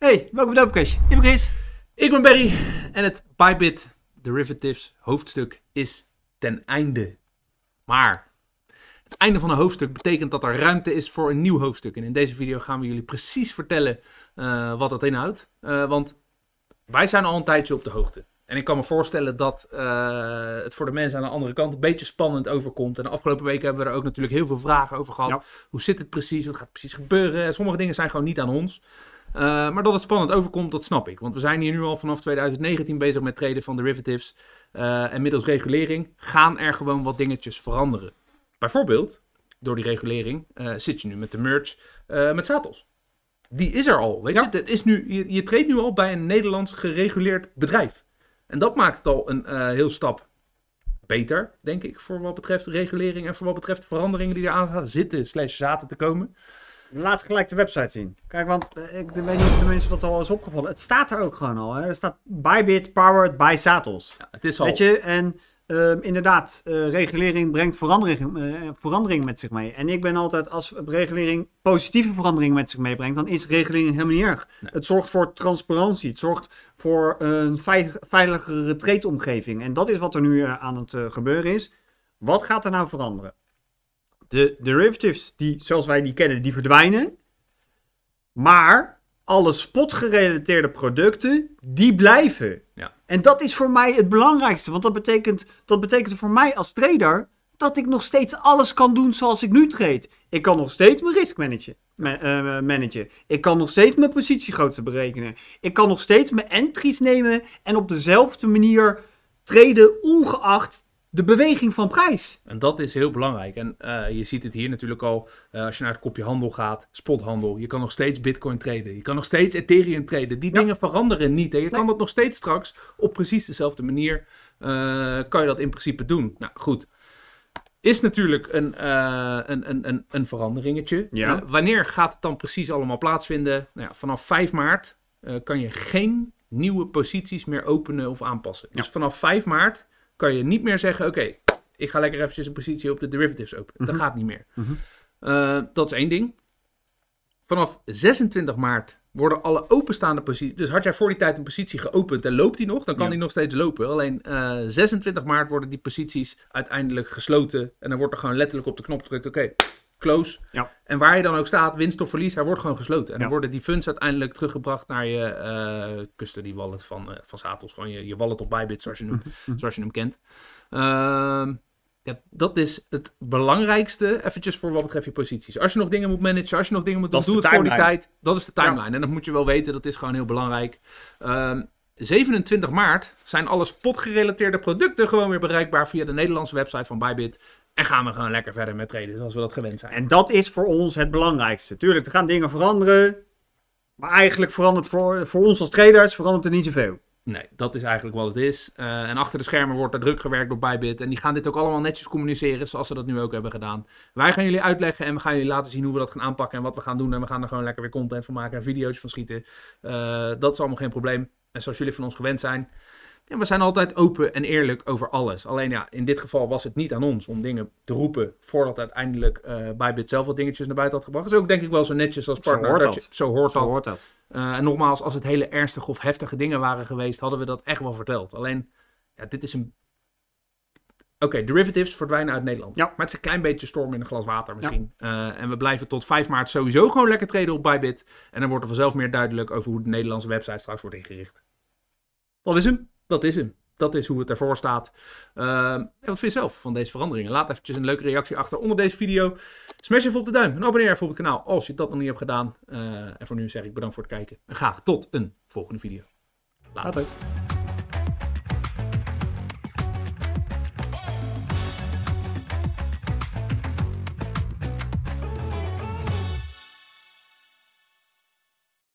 Hey, welkom bij Dopecast. Ik ben Chris. Ik ben Barry. En het Bybit Derivatives hoofdstuk is ten einde. Maar het einde van een hoofdstuk betekent dat er ruimte is voor een nieuw hoofdstuk. En in deze video gaan we jullie precies vertellen eh, wat dat inhoudt. Eh, want wij zijn al een tijdje op de hoogte. En ik kan me voorstellen dat eh, het voor de mensen aan de andere kant een beetje spannend overkomt. En de afgelopen weken hebben we er ook natuurlijk heel veel vragen over gehad. Hoe zit het precies? Wat gaat precies gebeuren? Sommige dingen zijn gewoon niet aan ons. Eh, maar dat het spannend overkomt, dat snap ik. Want we zijn hier nu al vanaf 2019 bezig met treden van derivatives. Eh, en middels regulering gaan er gewoon wat dingetjes veranderen. Bijvoorbeeld, door die regulering eh, zit je nu met de merge met Satos. Die is er al, weet je? Dat is nu, je, je treedt nu al bij een Nederlands gereguleerd bedrijf. En dat maakt het al een heel stap beter, denk ik, voor wat betreft regulering en voor wat betreft veranderingen die aan gaan zitten, slash zaten te komen. Laat gelijk de website zien. Kijk, want eh, ik weet niet of de mensen dat al is opgevallen. Het staat er ook gewoon al. Hè? Er staat Bybit powered by Satos. Ja, het is al. Weet je, en ehm, inderdaad, eh, regulering brengt eh, verandering, met zich mee. En ik ben altijd, als regulering positieve verandering met zich meebrengt, dan is regulering helemaal niet erg. Het zorgt voor transparantie, het zorgt voor een veilig, veiligere trade-omgeving. En dat is wat er nu aan het gebeuren is. Wat gaat er nou veranderen? de derivatives die, zoals wij die kennen, die verdwijnen. Maar alle spotgerelateerde producten, die blijven. Ja. En dat is voor mij het belangrijkste. Want dat betekent, dat betekent voor mij als trader dat ik nog steeds alles kan doen zoals ik nu trade. Ik kan nog steeds mijn risk managen. Ma eh, managen. Ik kan nog steeds mijn positiegrootte berekenen. Ik kan nog steeds mijn entries nemen en op dezelfde manier traden, ongeacht de beweging van prijs. En dat is heel belangrijk. En eh, je ziet het hier natuurlijk al. Eh, als je naar het kopje handel gaat, spothandel. Je kan nog steeds Bitcoin traden. Je kan nog steeds Ethereum traden. Die dingen veranderen niet. en Je kan dat nog steeds straks op precies dezelfde manier. Eh, kan je dat in principe doen. Nou goed. Is natuurlijk een, een, een, een, een veranderingetje. wanneer gaat het dan precies allemaal plaatsvinden? Nou ja, vanaf 5 maart kan je geen nieuwe posities meer openen of aanpassen. Dus vanaf 5 maart kan je niet meer zeggen, oké, ik ga lekker eventjes een positie op de derivatives openen. Dat mhm. gaat niet meer. Mhm. Eh, dat is één ding. Vanaf 26 maart worden alle openstaande posities. Dus had jij voor die tijd een positie geopend en loopt die nog, dan kan die nog steeds lopen. Alleen 26 eh, maart worden die posities uiteindelijk gesloten. En dan wordt er gewoon letterlijk op de knop gedrukt: oké, close. Ja. En waar je dan ook staat, winst of verlies, hij wordt gewoon gesloten. En dan worden die funds uiteindelijk teruggebracht naar je uh, eh, custody wallet van, uh, van Satos. Gewoon je, je wallet op Bybit, zoals je hem, zoals je hem kent. Ehm, ja, dat is het belangrijkste eventjes voor wat betreft je posities. Als je nog dingen moet managen, als je nog dingen moet doen, doe het voor die tijd. Dat is de timeline. En dat moet je wel weten, dat is gewoon heel belangrijk. 27 ehm, maart zijn alle spotgerelateerde producten gewoon weer bereikbaar via de Nederlandse website van Bybit. En gaan we gewoon lekker verder met traden zoals we dat gewend zijn. En dat is voor ons het belangrijkste. Tuurlijk, er gaan dingen veranderen. Maar eigenlijk verandert voor, voor ons als traders verandert er niet zoveel. Nee, dat is eigenlijk wat het is. Eh, en achter de schermen wordt er druk gewerkt door Bybit. En die gaan dit ook allemaal netjes communiceren, zoals ze dat nu ook hebben gedaan. Wij gaan jullie uitleggen en we gaan jullie laten zien hoe we dat gaan aanpakken en wat we gaan doen. En we gaan er gewoon lekker weer content van maken en video's van schieten. Eh, dat is allemaal geen probleem. En zoals jullie van ons gewend zijn, ja, we zijn altijd open en eerlijk over alles. Alleen ja, in dit geval was het niet aan ons om dingen te roepen voordat uiteindelijk uh, eh, Bybit zelf wat dingetjes naar buiten had gebracht. Dat is ook denk ik wel zo netjes als partner. Zo hoort dat. zo hoort eh, en nogmaals, als het hele ernstige of heftige dingen waren geweest, hadden we dat echt wel verteld. Alleen, ja, dit is een... Oké, derivatives verdwijnen uit Nederland. Ja. Maar het is een klein beetje storm in een glas water misschien. Eh, en we blijven tot 5 maart sowieso gewoon lekker treden op Bybit. En dan wordt er vanzelf meer duidelijk over hoe de Nederlandse website straks wordt ingericht. Dat is hem dat is hem. Dat is hoe het ervoor staat. Ehm, en wat vind je zelf van deze veranderingen? Laat eventjes een leuke reactie achter onder deze video. Smash even op de duim en abonneer even op het kanaal als je dat nog niet hebt gedaan. Eh, en voor nu zeg ik bedankt voor het kijken. En graag tot een volgende video. Later. Later.